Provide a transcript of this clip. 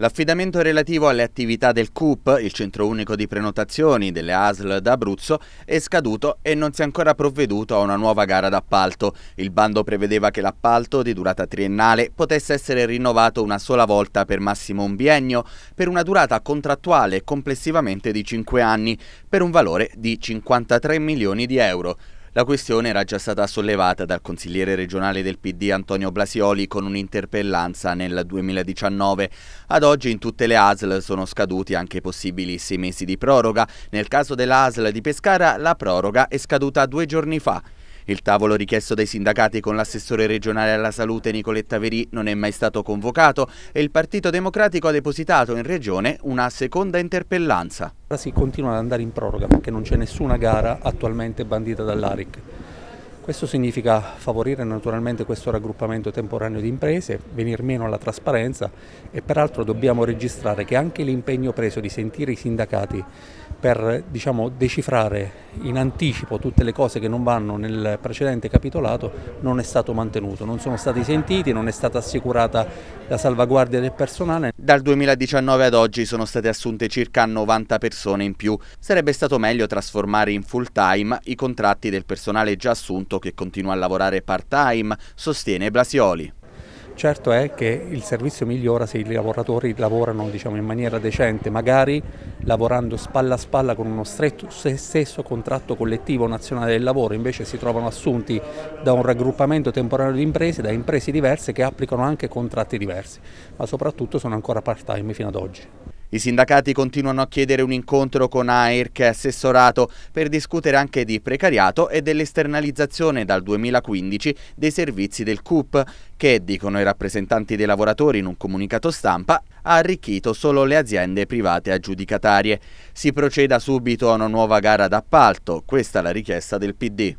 L'affidamento relativo alle attività del CUP, il centro unico di prenotazioni delle ASL d'Abruzzo, è scaduto e non si è ancora provveduto a una nuova gara d'appalto. Il bando prevedeva che l'appalto, di durata triennale, potesse essere rinnovato una sola volta per massimo un biennio, per una durata contrattuale complessivamente di 5 anni, per un valore di 53 milioni di euro. La questione era già stata sollevata dal consigliere regionale del PD Antonio Blasioli con un'interpellanza nel 2019. Ad oggi in tutte le ASL sono scaduti anche possibili sei mesi di proroga. Nel caso dell'ASL di Pescara la proroga è scaduta due giorni fa. Il tavolo richiesto dai sindacati con l'assessore regionale alla salute Nicoletta Verì non è mai stato convocato e il Partito Democratico ha depositato in regione una seconda interpellanza. Si continua ad andare in proroga perché non c'è nessuna gara attualmente bandita dall'ARIC. Questo significa favorire naturalmente questo raggruppamento temporaneo di imprese, venir meno alla trasparenza e peraltro dobbiamo registrare che anche l'impegno preso di sentire i sindacati per diciamo, decifrare in anticipo tutte le cose che non vanno nel precedente capitolato non è stato mantenuto, non sono stati sentiti, non è stata assicurata la salvaguardia del personale. Dal 2019 ad oggi sono state assunte circa 90 persone in più. Sarebbe stato meglio trasformare in full time i contratti del personale già assunto Amato, che continua a lavorare part-time, sostiene Blasioli. Certo è che il servizio migliora se i lavoratori lavorano diciamo, in maniera decente, magari lavorando spalla a spalla con uno stretto, stesso contratto collettivo nazionale del lavoro, invece si trovano assunti da un raggruppamento temporaneo di imprese, da imprese diverse che applicano anche contratti diversi, ma soprattutto sono ancora part-time fino ad oggi. I sindacati continuano a chiedere un incontro con AIRC e Assessorato per discutere anche di precariato e dell'esternalizzazione dal 2015 dei servizi del CUP, che, dicono i rappresentanti dei lavoratori in un comunicato stampa, ha arricchito solo le aziende private aggiudicatarie. Si proceda subito a una nuova gara d'appalto, questa è la richiesta del PD.